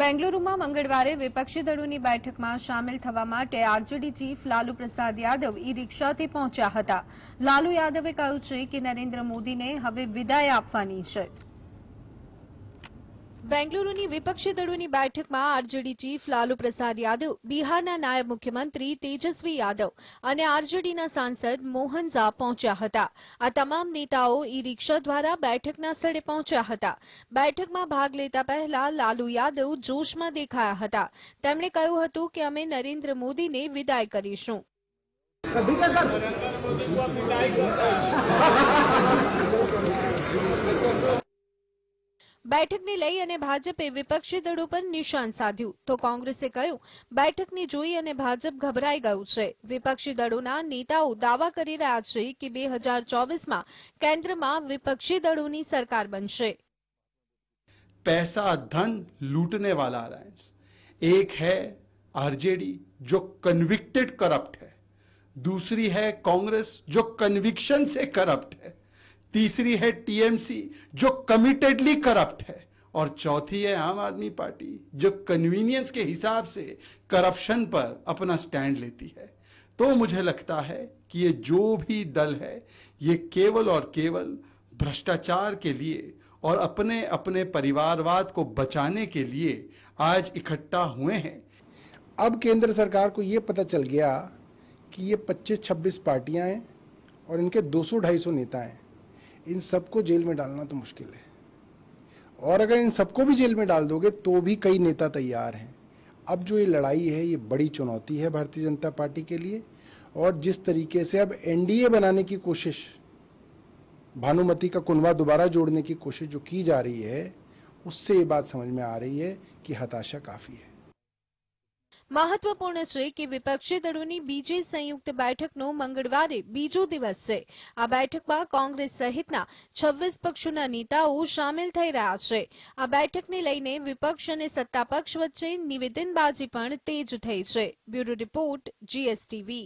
બેંગલુરુમાં મંગળવારે વિપક્ષી દળોની બેઠકમાં સામેલ થવા માટે આરજેડી ચીફ લાલુ પ્રસાદ યાદવ ઈ રિક્ષાથી પહોંચ્યા હતા લાલુ યાદવે કહ્યું છે કે નરેન્દ્ર મોદીને હવે વિદાય આપવાની છે બેંગ્લુરુની વિપક્ષ દળોની બેઠકમાં આરજેડી ચીફ લાલુ પ્રસાદ યાદવ બિહારના નાયબ મુખ્યમંત્રી તેજસ્વી યાદવ અને આરજેડીના સાંસદ મોહન ઝા પહોંચ્યા હતા આ તમામ નેતાઓ ઈ રિક્ષા દ્વારા બેઠકના સ્થળે પહોંચ્યા હતા બેઠકમાં ભાગ લેતા પહેલા લાલુ યાદવ જોશમાં દેખાયા હતા તેમણે કહ્યું હતું કે અમે નરેન્દ્ર મોદીને વિદાય કરીશું बैठक ने लई भाजपे विपक्षी दलों पर निशान साधु तो कांग्रेस कहू बैठक ने जोई और भाजप गभराई गयु विपक्षी दलों नेताओं दावा कर रहा है कि बेहजार चौबीस में केन्द्र में विपक्षी दलों की सरकार बन पैसा धन लूटने वाला अलायंस एक है आरजेडी जो कन्विक्टेड करप्ट है दूसरी है कांग्रेस जो कन्विक्शन से करप्ट है तीसरी है टीएमसी जो कमिटेडली करप्ट है और चौथी है आम आदमी पार्टी जो कन्वीनियंस के हिसाब से करप्शन पर अपना स्टैंड लेती है तो मुझे लगता है कि ये जो भी दल है ये केवल और केवल भ्रष्टाचार के लिए और अपने अपने परिवारवाद को बचाने के लिए आज इकट्ठा हुए हैं अब केंद्र सरकार को ये पता चल गया कि ये 25-26 पार्टियां हैं और इनके 200-250 नेता हैं इन सबको जेल में डालना तो मुश्किल है और अगर इन सबको भी जेल में डाल दोगे तो भी कई नेता तैयार हैं अब जो ये लड़ाई है ये बड़ी चुनौती है भारतीय जनता पार्टी के लिए और जिस तरीके से अब एनडीए बनाने की कोशिश भानुमति का कुनवा दोबारा जोड़ने की कोशिश जो की जा रही है उससे ये बात समझ में आ रही है कि हताशा काफ़ी है મહત્વપૂર્ણ છે કે વિપક્ષી દળોની બીજી સંયુક્ત બેઠકનો મંગળવારે બીજો દિવસ છે આ બેઠકમાં કોંગ્રેસ સહિતના છવ્વીસ પક્ષોના નેતાઓ સામેલ થઈ રહ્યા છે આ બેઠકને લઈને વિપક્ષ અને સત્તાપક્ષ વચ્ચે નિવેદનબાજી પણ તેજ થઈ છે બ્યુરો રિપોર્ટ જીએસટીવી